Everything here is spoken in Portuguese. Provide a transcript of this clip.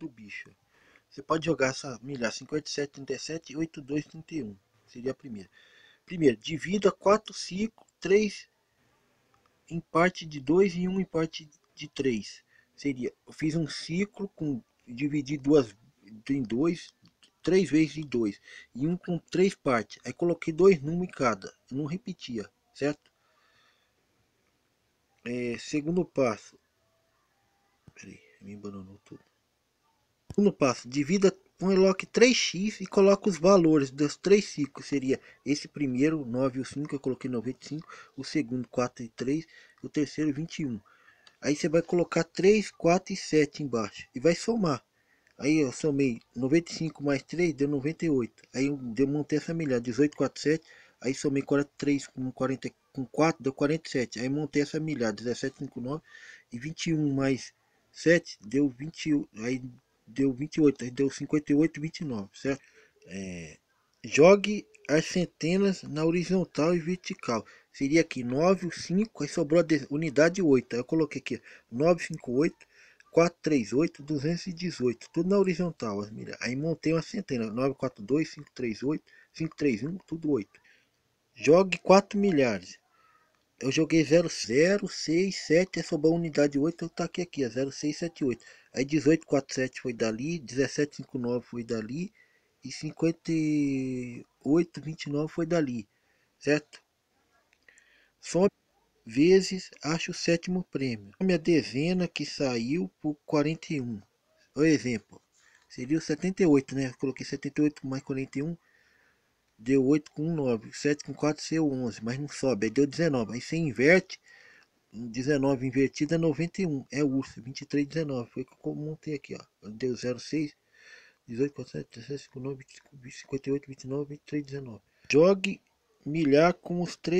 do bicho. Você pode jogar essa milhar 57, 37 e 82, 31. Seria a primeira. Primeiro, divida 4, 5, 3 em parte de 2 e 1 em parte de 3. Seria, eu fiz um ciclo com dividir duas em dois, três vezes em dois, e um com três partes. Aí coloquei dois números em cada, não repetia, certo? É, segundo passo. Peraí, me abandonou tudo segundo passo, divida um ELOC 3x e coloca os valores dos três ciclos. Seria esse primeiro, 9 e 5, eu coloquei 95, o segundo, 4 e 3, o terceiro, 21. Aí você vai colocar 3, 4 e 7 embaixo e vai somar. Aí eu somei 95 mais 3 deu 98. Aí eu montei essa milha 18, 4, 7. Aí somei 43 com, 40, com 4 deu 47. Aí montei essa milha 17, 5, 9 e 21 mais 7 deu 21. Aí deu 28, deu 58 29, certo? É, jogue as centenas na horizontal e vertical. Seria aqui 9, 5, aí sobrou a unidade 8. eu coloquei aqui 9, 5, 8, 4, 3, 8, 218. Tudo na horizontal, as Aí montei uma centena. 9, 4, 2, 5, 3, 8, 5, 3, 1, tudo 8. Jogue 4 milhares. Eu joguei 0677, é sobrou unidade 8, eu taquei tá aqui, 7, 8. Aí 7 foi dali, 9 foi dali e 29 foi dali, certo? Some vezes acho o sétimo prêmio. Some a dezena que saiu por 41. O exemplo seria o 78, né? Eu coloquei 78 mais 41 deu 8 com 9, 7 com 4 seu 11, mas não sobe, aí deu 19. Aí você inverte, 19 invertido é 91, é urso, 23, 19, foi o que eu montei aqui, ó. Deu 06, 18, 47, 17, 59, 58, 29, 23, 19. Jogue milhar com os três.